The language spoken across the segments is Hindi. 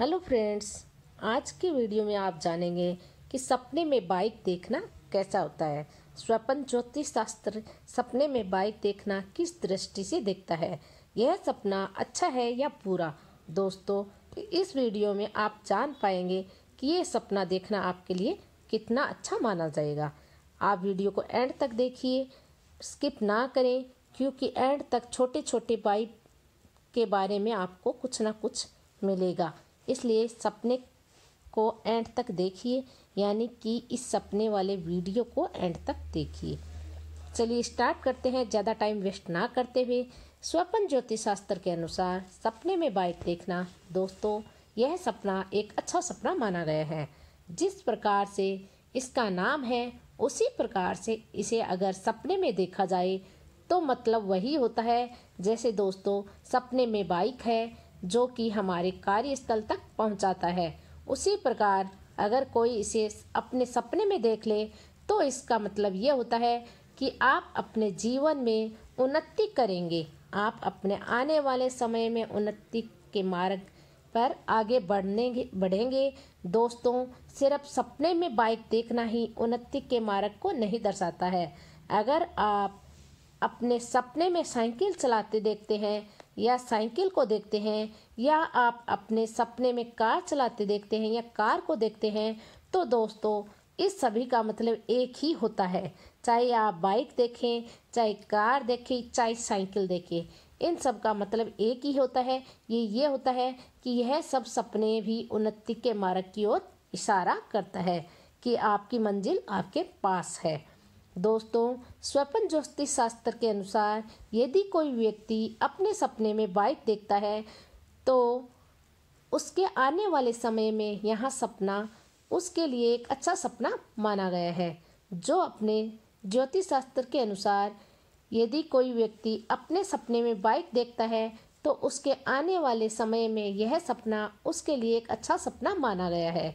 हेलो फ्रेंड्स आज के वीडियो में आप जानेंगे कि सपने में बाइक देखना कैसा होता है स्वपन ज्योतिष शास्त्र सपने में बाइक देखना किस दृष्टि से देखता है यह सपना अच्छा है या पूरा दोस्तों इस वीडियो में आप जान पाएंगे कि ये सपना देखना आपके लिए कितना अच्छा माना जाएगा आप वीडियो को एंड तक देखिए स्किप ना करें क्योंकि एंड तक छोटे छोटे बाइक के बारे में आपको कुछ ना कुछ मिलेगा इसलिए सपने को एंड तक देखिए यानी कि इस सपने वाले वीडियो को एंड तक देखिए चलिए स्टार्ट करते हैं ज़्यादा टाइम वेस्ट ना करते हुए स्वपन ज्योतिष शास्त्र के अनुसार सपने में बाइक देखना दोस्तों यह सपना एक अच्छा सपना माना गया है जिस प्रकार से इसका नाम है उसी प्रकार से इसे अगर सपने में देखा जाए तो मतलब वही होता है जैसे दोस्तों सपने में बाइक है जो कि हमारे कार्यस्थल तक पहुंचाता है उसी प्रकार अगर कोई इसे अपने सपने में देख ले तो इसका मतलब ये होता है कि आप अपने जीवन में उन्नति करेंगे आप अपने आने वाले समय में उन्नति के मार्ग पर आगे बढ़ने बढ़ेंगे दोस्तों सिर्फ सपने में बाइक देखना ही उन्नति के मार्ग को नहीं दर्शाता है अगर आप अपने सपने में साइकिल चलाते देखते हैं या साइकिल को देखते हैं या आप अपने सपने में कार चलाते देखते हैं या कार को देखते हैं तो दोस्तों इस सभी का मतलब एक ही होता है चाहे आप बाइक देखें चाहे कार देखें चाहे साइकिल देखें इन सब का मतलब एक ही होता है ये ये होता है कि यह सब सपने भी उन्नति के मार्ग की ओर इशारा करता है कि आपकी मंजिल आपके पास है दोस्तों स्वपन ज्योतिष शास्त्र के अनुसार यदि कोई व्यक्ति अपने सपने में बाइक देखता है तो उसके आने वाले समय में यह सपना उसके लिए एक अच्छा सपना माना गया है जो अपने ज्योतिष शास्त्र के अनुसार यदि कोई व्यक्ति अपने सपने में बाइक देखता है तो उसके आने वाले समय में यह सपना उसके लिए एक अच्छा सपना माना गया है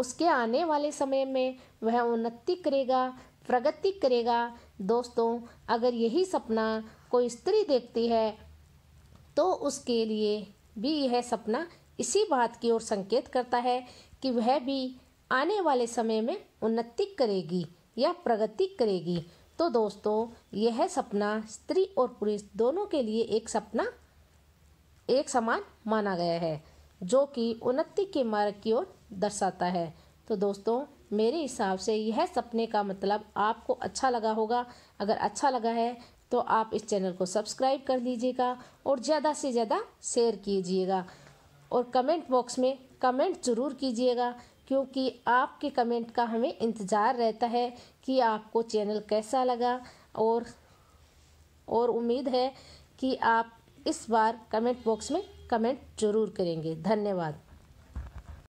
उसके आने वाले समय में वह उन्नति करेगा प्रगति करेगा दोस्तों अगर यही सपना कोई स्त्री देखती है तो उसके लिए भी यह सपना इसी बात की ओर संकेत करता है कि वह भी आने वाले समय में उन्नति करेगी या प्रगति करेगी तो दोस्तों यह सपना स्त्री और पुरुष दोनों के लिए एक सपना एक समान माना गया है जो कि उन्नति के मार्ग की ओर दर्शाता है तो दोस्तों मेरे हिसाब से यह सपने का मतलब आपको अच्छा लगा होगा अगर अच्छा लगा है तो आप इस चैनल को सब्सक्राइब कर लीजिएगा और ज़्यादा से ज़्यादा शेयर कीजिएगा और कमेंट बॉक्स में कमेंट ज़रूर कीजिएगा क्योंकि आपके कमेंट का हमें इंतज़ार रहता है कि आपको चैनल कैसा लगा और और उम्मीद है कि आप इस बार कमेंट बॉक्स में कमेंट ज़रूर करेंगे धन्यवाद